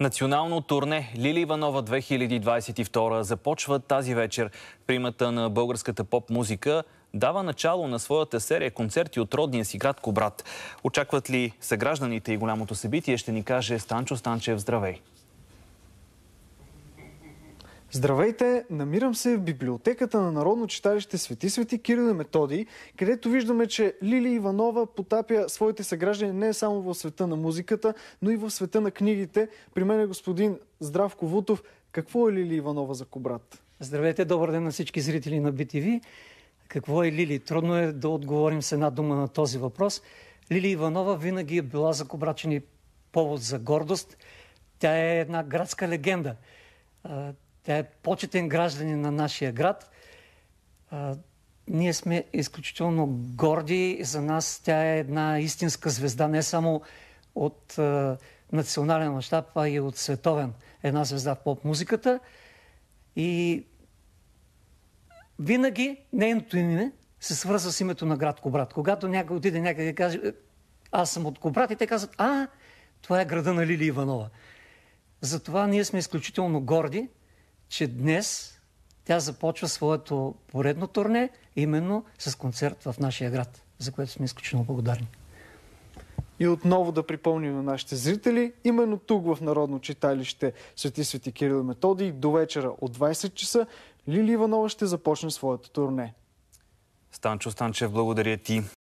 Национално турне Лили Иванова 2022 започва тази вечер. Примата на българската поп-музика дава начало на своята серия концерти от родния си град Кобрат. Очакват ли съгражданите и голямото събитие, ще ни каже Станчо Станчев. Здравей! Здравейте! Намирам се в библиотеката на Народно читалище Свети Свети Кирил и Методи, където виждаме, че Лили Иванова потапя своите съграждани не само в света на музиката, но и в света на книгите. При мен е господин Здравко Вутов. Какво е Лили Иванова за Кобрат? Здравейте! Добър ден на всички зрители на BTV. Какво е Лили? Трудно е да отговорим с една дума на този въпрос. Лили Иванова винаги е била за Кобрачени е повод за гордост. Тя е една градска легенда. Тя е почетен гражданин на нашия град. А, ние сме изключително горди. За нас тя е една истинска звезда, не само от а, национален мащаб, а и от световен. Една звезда в поп-музиката. И винаги нейното име се свързва с името на град Кобрат. Когато някой отиде някъде и каже аз съм от Кобрат и те казват а, това е града на Лили Иванова. Затова ние сме изключително горди че днес тя започва своето поредно турне, именно с концерт в нашия град, за което сме изключително благодарни. И отново да припомним на нашите зрители, именно тук в Народно читалище Свети Свети Кирил и Методий до вечера от 20 часа Лили Иванова ще започне своето турне. Станчо Станчев, благодаря ти.